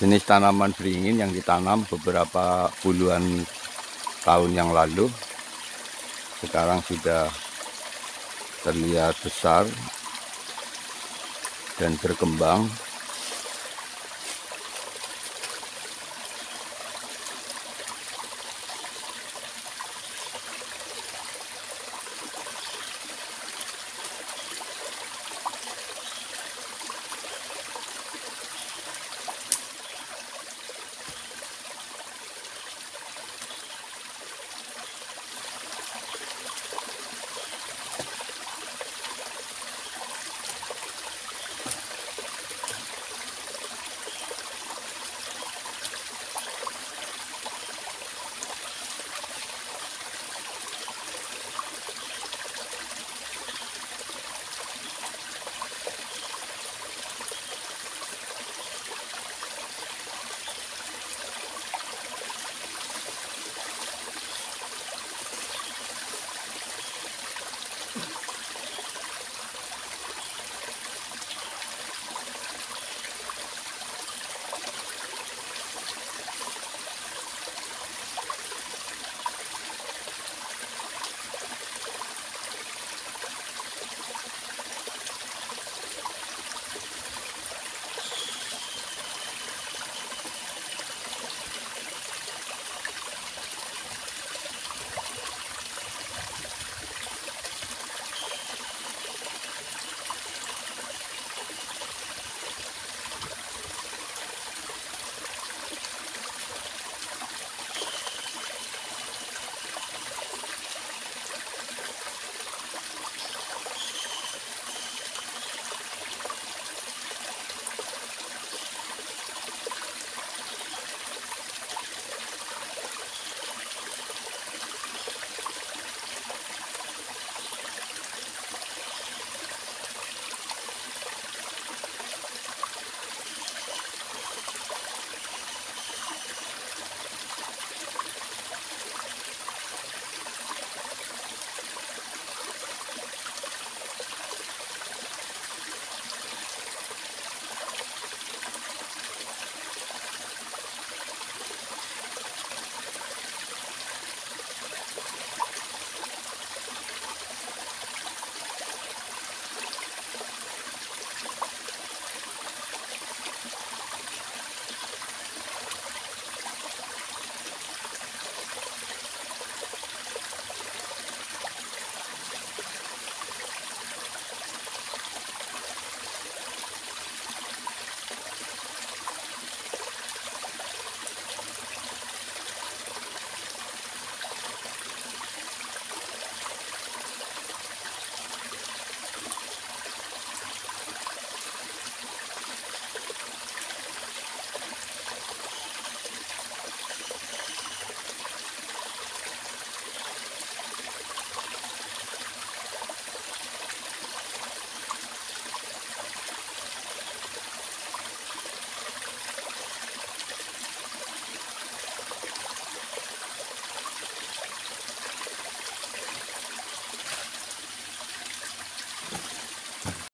jenis tanaman beringin yang ditanam beberapa puluhan tahun yang lalu sekarang sudah terlihat besar dan berkembang